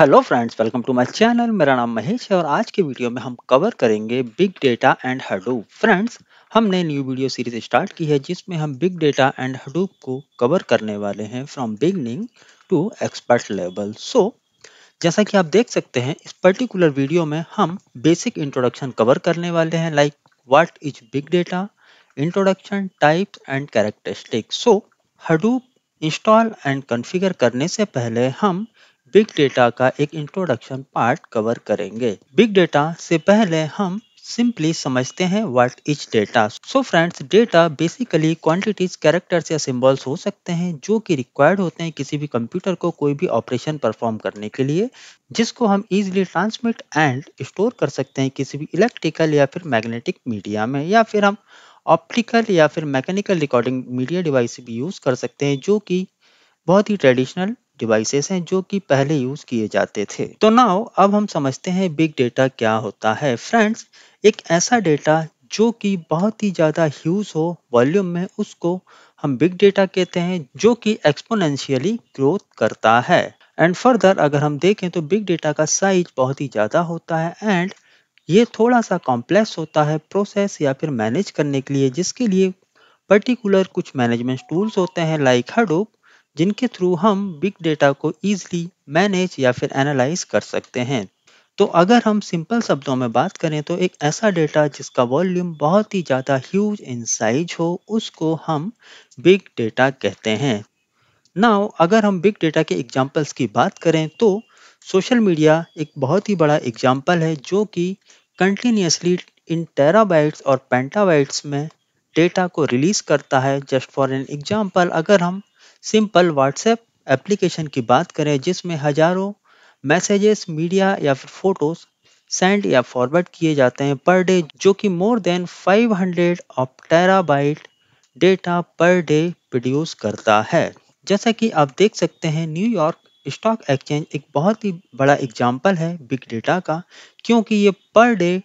hello friends welcome to my channel मेरा नाम महेश है और आज के वीडियो में हम कवर करेंगे big data and Hadoop friends हमने न्यू वीडियो सीरीज स्टार्ट की है जिसमें हम बिग डेटा एंड हडूप को कवर करने वाले हैं from beginning to expert level so जैसा कि आप देख सकते हैं इस पर्टिकुलर वीडियो में हम बेसिक इंट्रोडक्शन कवर करने वाले हैं like what is big data introduction types and characteristic so Hadoop install and configure करने से पहले हम बिग डेटा का एक इंट्रोडक्शन पार्ट कवर करेंगे बिग डेटा से पहले हम सिंपली समझते हैं what is data so friends data basically quantities characters या सिंबल्स हो सकते हैं जो कि रिक्वायर्ड होते हैं किसी भी कंप्यूटर को कोई भी ऑपरेशन परफॉर्म करने के लिए जिसको हम इजीली ट्रांसमिट एंड स्टोर कर सकते हैं किसी भी इलेक्ट्रिकल या फिर मैग्नेटिक मीडिया में या फिर हम ऑप्टिकल या फिर मैकेनिकल रिकॉर्डिंग मीडिया डिवाइस भी यूज़ कर सकते हैं जो कि बहुत ही ट्रेडिशनल डिवाइसेस हैं जो कि पहले यूज किए जाते थे तो नाउ अब हम समझते हैं बिग डेटा क्या होता है फ्रेंड्स एक ऐसा डेटा जो कि बहुत ही ज़्यादा ह्यूज हो वॉल्यूम में उसको हम बिग डेटा कहते हैं जो कि एक्सपोनेंशियली ग्रोथ करता है एंड फर्दर अगर हम देखें तो बिग डेटा का साइज बहुत ही ज़्यादा होता है एंड ये थोड़ा सा कॉम्प्लेक्स होता है प्रोसेस या फिर मैनेज करने के लिए जिसके लिए पर्टिकुलर कुछ मैनेजमेंट टूल्स होते हैं लाइक हडूप जिनके थ्रू हम बिग डेटा को ईजिली मैनेज या फिर एनालाइज कर सकते हैं तो अगर हम सिंपल शब्दों में बात करें तो एक ऐसा डेटा जिसका वॉल्यूम बहुत ही ज़्यादा ह्यूज इन साइज हो उसको हम बिग डेटा कहते हैं नाउ अगर हम बिग डेटा के एग्जाम्पल्स की बात करें तो सोशल मीडिया एक बहुत ही बड़ा एग्जाम्पल है जो कि कंटिन्यूसली इन टेराबाइट्स और पेंटाबाइट्स में डेटा को रिलीज़ करता है जस्ट फॉर एन एग्जाम्पल अगर हम सिंपल व्हाट्सएप एप्लीकेशन की बात करें जिसमें हजारों मैसेजेस मीडिया या फिर फोटोज सेंड या फॉरवर्ड किए जाते हैं पर डे जो कि more than 500 hundred of terabyte data per day produce करता है जैसा कि आप देख सकते हैं न्यूयॉर्क स्टॉक एक्सचेंज एक बहुत ही बड़ा एग्जाम्पल है बिग डेटा का क्योंकि ये पर डे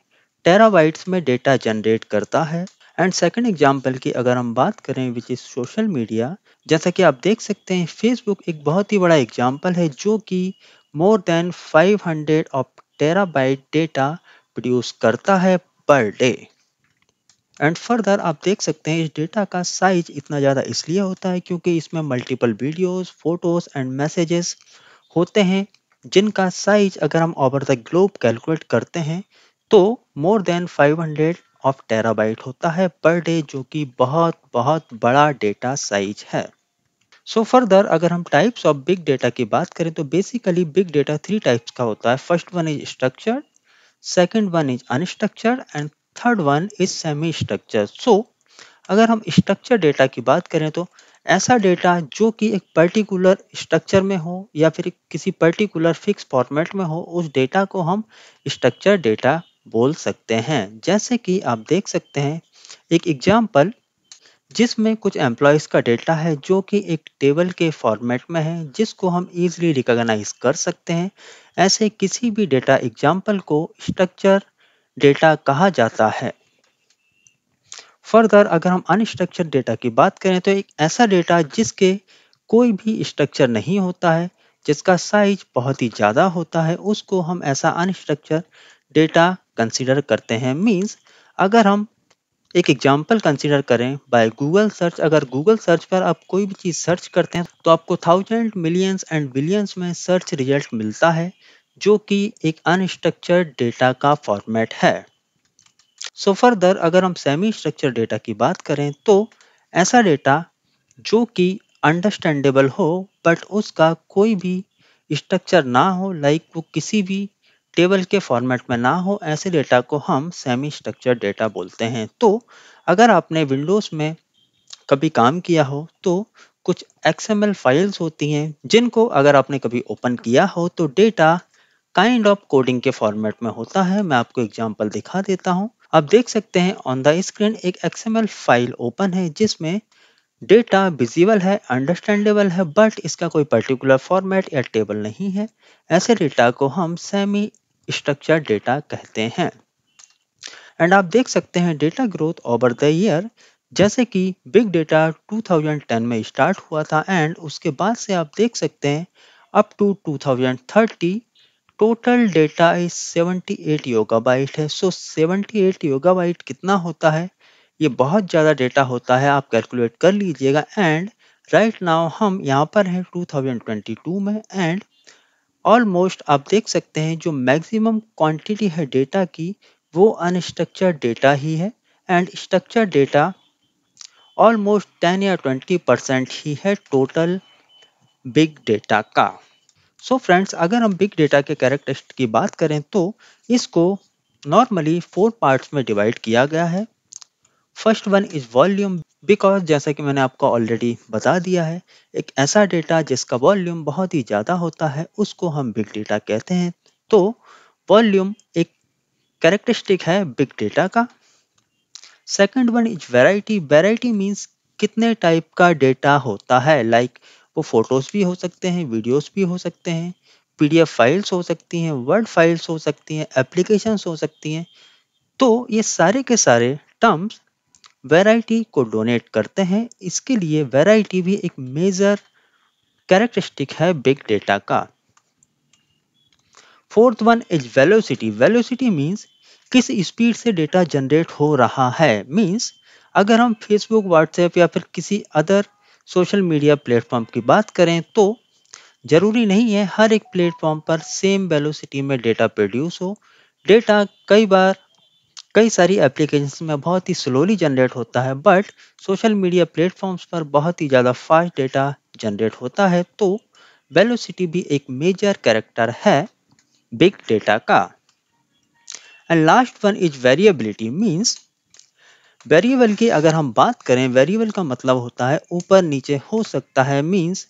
टेराबाइट्स में डेटा जनरेट करता है एंड सेकंड एग्जांपल की अगर हम बात करें विच इज़ सोशल मीडिया जैसा कि आप देख सकते हैं फेसबुक एक बहुत ही बड़ा एग्जांपल है जो कि more than 500 of terabyte data produce करता है पर डे एंड फर्दर आप देख सकते हैं इस डेटा का साइज इतना ज़्यादा इसलिए होता है क्योंकि इसमें multiple videos, photos and messages होते हैं जिनका साइज अगर हम ओवर द ग्लोब कैलकुलेट करते हैं तो मोर देन 500 ऑफ टेराबाइट होता है पर डे जो कि बहुत बहुत बड़ा डेटा साइज है सो so फर्दर अगर हम टाइप्स ऑफ बिग डेटा की बात करें तो basically big data three types का होता है first one is structure second one is unstructure and third one is semi structure so अगर हम स्ट्रक्चर डेटा की बात करें तो ऐसा डेटा जो कि एक पर्टिकुलर स्ट्रक्चर में हो या फिर किसी पर्टिकुलर फिक्स फॉर्मेट में हो उस डेटा को हम स्ट्रक्चर डेटा बोल सकते हैं जैसे कि आप देख सकते हैं एक एग्जाम्पल जिसमें कुछ एम्प्लॉयज़ का डेटा है जो कि एक टेबल के फॉर्मेट में है जिसको हम इजीली रिकॉग्नाइज कर सकते हैं ऐसे किसी भी डेटा एग्जाम्पल को स्ट्रक्चर डेटा कहा जाता है फर्दर अगर हम अनस्ट्रक्चर डेटा की बात करें तो एक ऐसा डेटा जिसके कोई भी स्ट्रक्चर नहीं होता है जिसका साइज बहुत ही ज़्यादा होता है उसको हम ऐसा अनस्ट्रक्चर डेटा कंसीडर करते हैं मीन्स अगर हम एक एग्जाम्पल कंसिडर करें बाय गूगल सर्च अगर गूगल सर्च पर आप कोई भी चीज़ सर्च करते हैं तो आपको थाउजेंड मिलियंस एंड बिलियंस में सर्च रिजल्ट मिलता है जो कि एक अनस्ट्रक्चर्ड डेटा का फॉर्मेट है सो so फर्दर अगर हम सेमी स्ट्रक्चर डेटा की बात करें तो ऐसा डेटा जो कि अंडरस्टैंडेबल हो बट उसका कोई भी स्ट्रक्चर ना हो लाइक like वो किसी भी टेबल के फॉर्मेट में ना हो ऐसे डेटा को हम सेमी स्ट्रक्चर डेटा बोलते हैं तो अगर आपने विंडोज़ में कभी काम किया हो तो कुछ एक्सएमएल फाइल्स होती हैं जिनको अगर आपने कभी ओपन किया हो तो डेटा काइंड ऑफ कोडिंग के फॉर्मेट में होता है मैं आपको एग्जाम्पल दिखा देता हूँ आप देख सकते हैं ऑन द स्क्रीन एक एक्सएमएल फाइल ओपन है जिसमें डेटा विजिबल है अंडरस्टैंडेबल है बट इसका कोई पर्टिकुलर फॉर्मेट या टेबल नहीं है ऐसे डेटा को हम सेमी स्ट्रक्चर डेटा कहते हैं एंड आप देख सकते हैं data growth over the year जैसे कि बिग डेटा 2010 में स्टार्ट हुआ था एंड उसके बाद से आप देख सकते हैं up to 2030 total data is 78 yottabyte है सो so, 78 योगा बाइट कितना होता है ये बहुत ज़्यादा डेटा होता है आप कैलकुलेट कर लीजिएगा एंड राइट नाउ हम यहाँ पर हैं 2022 में एंड ऑलमोस्ट आप देख सकते हैं जो मैक्सिमम क्वांटिटी है डेटा की वो अनस्ट्रक्चर डेटा ही है and structure data almost ten या ट्वेंटी परसेंट ही है टोटल बिग डेटा का सो so फ्रेंड्स अगर हम बिग डेटा के कैरेक्टरिस्ट की बात करें तो इसको नॉर्मली फोर पार्ट्स में डिवाइड किया गया है first one is volume because जैसा कि मैंने आपको ऑलरेडी बता दिया है एक ऐसा डेटा जिसका वॉल्यूम बहुत ही ज़्यादा होता है उसको हम बिग डेटा कहते हैं तो वॉल्यूम एक कैरेक्टरिस्टिक है बिग डेटा का second one is variety variety means कितने टाइप का डेटा होता है लाइक like, वो फोटोज़ भी हो सकते हैं वीडियोज भी हो सकते हैं पीडीएफ फाइल्स हो सकती हैं वर्ड फाइल्स हो सकती हैं एप्लीकेशंस हो सकती हैं तो ये सारे के सारे टर्म्स वैरायटी को डोनेट करते हैं इसके लिए वैरायटी भी एक मेजर कैरेक्टरिस्टिक है बिग डेटा का fourth one is velocity velocity means किस स्पीड से डेटा जनरेट हो रहा है मींस अगर हम फेसबुक व्हाट्सएप या फिर किसी अदर सोशल मीडिया प्लेटफॉर्म की बात करें तो ज़रूरी नहीं है हर एक प्लेटफॉर्म पर सेम वेलोसिटी में डेटा प्रोड्यूस हो डेटा कई बार कई सारी एप्लीकेशन में बहुत ही स्लोली जनरेट होता है बट सोशल मीडिया प्लेटफॉर्म्स पर बहुत ही ज़्यादा फास्ट डेटा जनरेट होता है तो वेलोसिटी भी एक मेजर कैरेक्टर है बिग डेटा का and last one is variability means variable की अगर हम बात करें वेरिएबल का मतलब होता है ऊपर नीचे हो सकता है मीन्स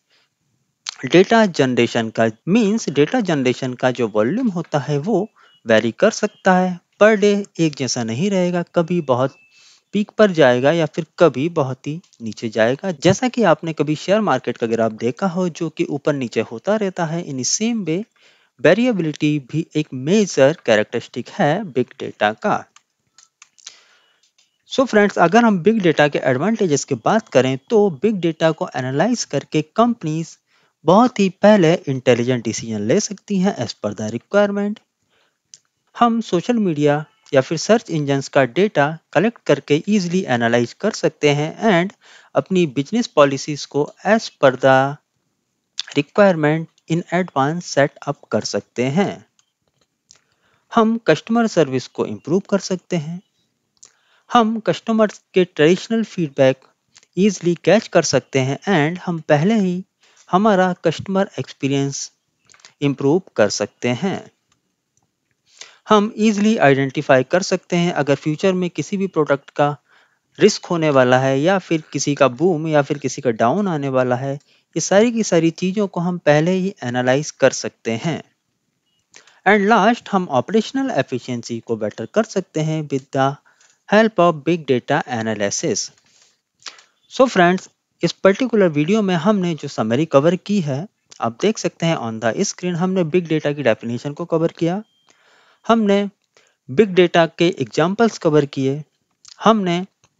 डेटा जनरेशन का मीन्स डेटा जनरेशन का जो वॉल्यूम होता है वो वेरी कर सकता है पर डे एक जैसा नहीं रहेगा कभी बहुत पीक पर जाएगा या फिर कभी बहुत ही नीचे जाएगा जैसा कि आपने कभी शेयर मार्केट का ग्राफ देखा हो जो कि ऊपर नीचे होता रहता है इन सेम वे वेरिएबिलिटी भी एक मेजर कैरेक्टरिस्टिक है बिग डेटा का सो so फ्रेंड्स अगर हम बिग डेटा के एडवांटेजेस की बात करें तो बिग डेटा को एनालाइज करके कंपनीज बहुत ही पहले इंटेलिजेंट डिसीजन ले सकती हैं एज पर द रिक्वायरमेंट हम सोशल मीडिया या फिर सर्च इंजन्स का डेटा कलेक्ट करके ईजिली एनालाइज कर सकते हैं एंड अपनी बिजनेस पॉलिसीज को एज पर the requirement in advance set up कर सकते हैं हम कस्टमर सर्विस को इम्प्रूव कर सकते हैं हम कस्टमर के ट्रेडिशनल फीडबैक ईजली कैच कर सकते हैं एंड हम पहले ही हमारा कस्टमर एक्सपीरियंस इम्प्रूव कर सकते हैं हम इजीली आइडेंटिफाई कर सकते हैं अगर फ्यूचर में किसी भी प्रोडक्ट का रिस्क होने वाला है या फिर किसी का बूम या फिर किसी का डाउन आने वाला है ये सारी की सारी चीज़ों को हम पहले ही एनालाइज कर सकते हैं एंड लास्ट हम ऑपरेशनल एफिशिएंसी को बेटर कर सकते हैं with the help of big data analysis so friends इस पर्टिकुलर वीडियो में हमने जो समरी कवर की है आप देख सकते हैं ऑन द स्क्रीन हमने बिग डेटा की डेफिनेशन को कवर किया हमने बिग डेटा के एग्जाम्पल्स कवर किए हमने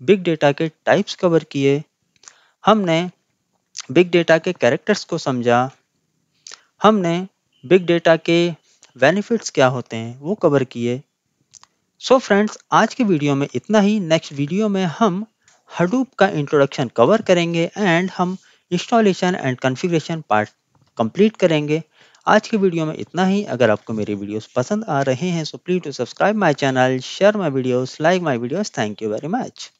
बिग डेटा के टाइप्स कवर किए हमने बिग डेटा के कैरेक्टर्स को समझा हमने बिग डेटा के बेनिफिट्स क्या होते हैं वो कवर किए सो फ्रेंड्स आज के वीडियो में इतना ही नेक्स्ट वीडियो में हम हडूप का इंट्रोडक्शन कवर करेंगे एंड हम installation and configuration part complete करेंगे आज के वीडियो में इतना ही अगर आपको मेरे वीडियोस पसंद आ रहे हैं so please to subscribe my channel share my videos like my videos thank you very much